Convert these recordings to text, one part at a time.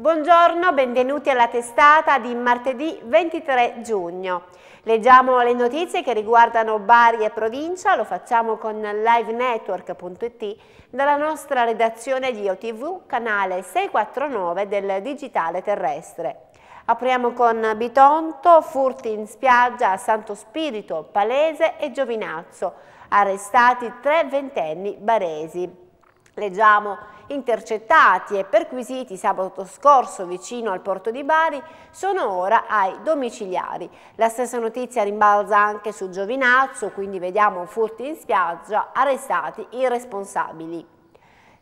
Buongiorno, benvenuti alla testata di martedì 23 giugno. Leggiamo le notizie che riguardano Bari e provincia, lo facciamo con livenetwork.it dalla nostra redazione di OTV, canale 649 del Digitale Terrestre. Apriamo con Bitonto, furti in spiaggia a Santo Spirito, Palese e Giovinazzo, arrestati tre ventenni baresi. Leggiamo, intercettati e perquisiti sabato scorso vicino al porto di Bari sono ora ai domiciliari. La stessa notizia rimbalza anche su Giovinazzo, quindi vediamo furti in spiaggia, arrestati i responsabili.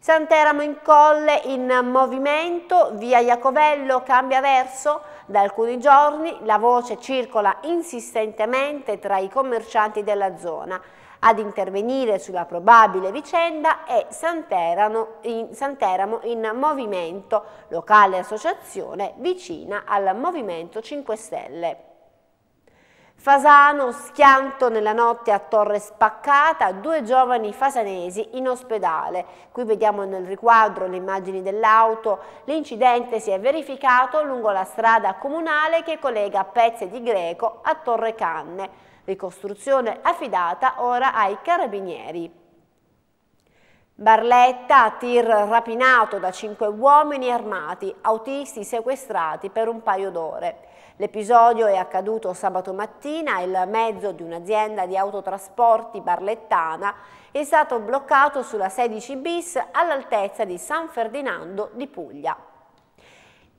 Santeramo in colle in movimento, via Iacovello cambia verso, da alcuni giorni la voce circola insistentemente tra i commercianti della zona. Ad intervenire sulla probabile vicenda è Santeramo in, Santeramo in movimento, locale associazione vicina al Movimento 5 Stelle. Fasano, schianto nella notte a Torre Spaccata, due giovani fasanesi in ospedale. Qui vediamo nel riquadro le immagini dell'auto. L'incidente si è verificato lungo la strada comunale che collega Pezze di Greco a Torre Canne. Ricostruzione affidata ora ai carabinieri. Barletta, tir rapinato da cinque uomini armati, autisti sequestrati per un paio d'ore. L'episodio è accaduto sabato mattina, il mezzo di un'azienda di autotrasporti barlettana è stato bloccato sulla 16 bis all'altezza di San Ferdinando di Puglia.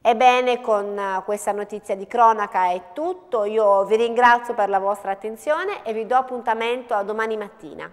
Ebbene, con eh, questa notizia di cronaca è tutto, io vi ringrazio per la vostra attenzione e vi do appuntamento a domani mattina.